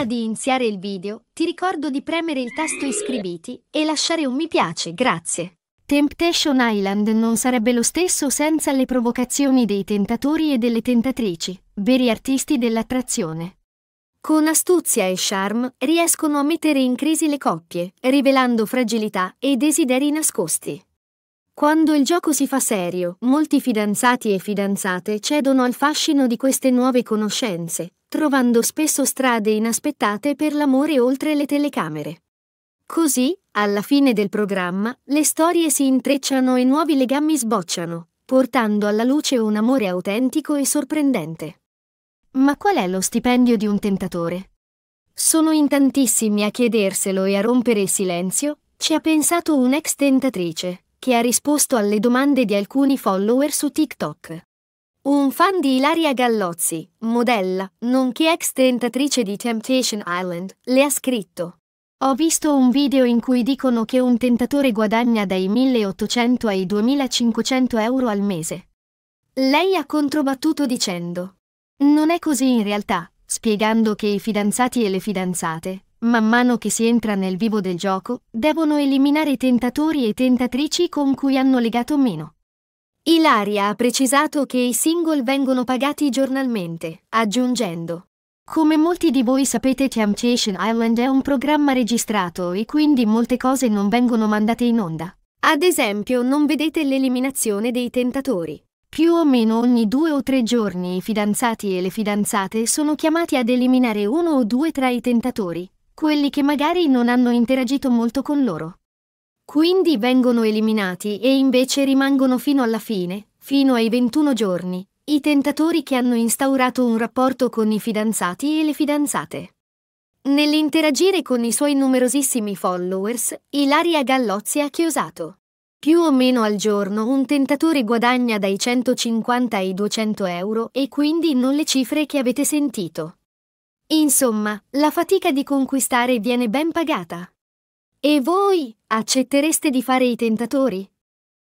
Prima di iniziare il video, ti ricordo di premere il tasto iscriviti e lasciare un mi piace, grazie. Temptation Island non sarebbe lo stesso senza le provocazioni dei tentatori e delle tentatrici, veri artisti dell'attrazione. Con astuzia e charme riescono a mettere in crisi le coppie, rivelando fragilità e desideri nascosti. Quando il gioco si fa serio, molti fidanzati e fidanzate cedono al fascino di queste nuove conoscenze, trovando spesso strade inaspettate per l'amore oltre le telecamere. Così, alla fine del programma, le storie si intrecciano e nuovi legami sbocciano, portando alla luce un amore autentico e sorprendente. Ma qual è lo stipendio di un tentatore? Sono in tantissimi a chiederselo e a rompere il silenzio, ci ha pensato un'ex tentatrice, che ha risposto alle domande di alcuni follower su TikTok. Un fan di Ilaria Gallozzi, modella, nonché ex tentatrice di Temptation Island, le ha scritto. Ho visto un video in cui dicono che un tentatore guadagna dai 1800 ai 2500 euro al mese. Lei ha controbattuto dicendo. Non è così in realtà, spiegando che i fidanzati e le fidanzate, man mano che si entra nel vivo del gioco, devono eliminare tentatori e tentatrici con cui hanno legato meno. Ilaria ha precisato che i single vengono pagati giornalmente, aggiungendo come molti di voi sapete Temptation Island è un programma registrato e quindi molte cose non vengono mandate in onda. Ad esempio non vedete l'eliminazione dei tentatori. Più o meno ogni due o tre giorni i fidanzati e le fidanzate sono chiamati ad eliminare uno o due tra i tentatori, quelli che magari non hanno interagito molto con loro. Quindi vengono eliminati e invece rimangono fino alla fine, fino ai 21 giorni, i tentatori che hanno instaurato un rapporto con i fidanzati e le fidanzate. Nell'interagire con i suoi numerosissimi followers, Ilaria Gallozzi ha chiosato. Più o meno al giorno un tentatore guadagna dai 150 ai 200 euro e quindi non le cifre che avete sentito. Insomma, la fatica di conquistare viene ben pagata. E voi accettereste di fare i tentatori?